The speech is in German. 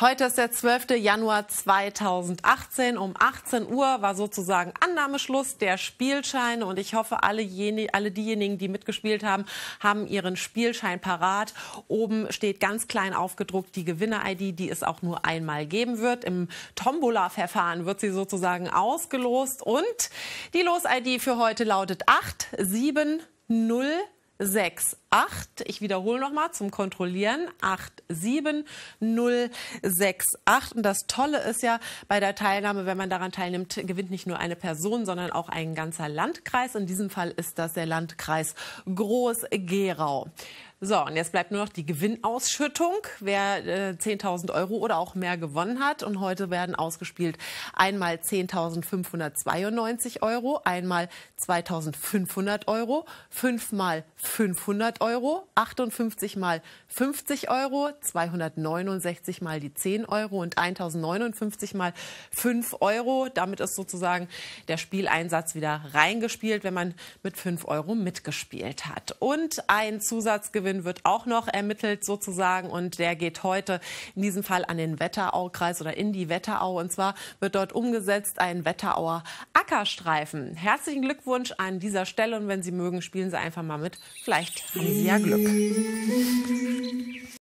Heute ist der 12. Januar 2018. Um 18 Uhr war sozusagen Annahmeschluss der Spielscheine. Und ich hoffe, alle, jene, alle diejenigen, die mitgespielt haben, haben ihren Spielschein parat. Oben steht ganz klein aufgedruckt die Gewinner-ID, die es auch nur einmal geben wird. Im Tombola-Verfahren wird sie sozusagen ausgelost. Und die Los-ID für heute lautet 870. 6, Ich wiederhole nochmal zum Kontrollieren. 87068. Und das Tolle ist ja bei der Teilnahme, wenn man daran teilnimmt, gewinnt nicht nur eine Person, sondern auch ein ganzer Landkreis. In diesem Fall ist das der Landkreis Groß-Gerau. So, und jetzt bleibt nur noch die Gewinnausschüttung, wer äh, 10.000 Euro oder auch mehr gewonnen hat. Und heute werden ausgespielt einmal 10.592 Euro, einmal 2.500 Euro, fünfmal 500 Euro, 58 mal 50 Euro, 269 mal die 10 Euro und 1.059 mal 5 Euro. Damit ist sozusagen der Spieleinsatz wieder reingespielt, wenn man mit 5 Euro mitgespielt hat. Und ein Zusatzgewinn Kollegin wird auch noch ermittelt sozusagen und der geht heute in diesem Fall an den Wetteraukreis oder in die Wetterau und zwar wird dort umgesetzt ein Wetterauer Ackerstreifen. Herzlichen Glückwunsch an dieser Stelle und wenn Sie mögen, spielen Sie einfach mal mit. Vielleicht haben Sie ja Glück.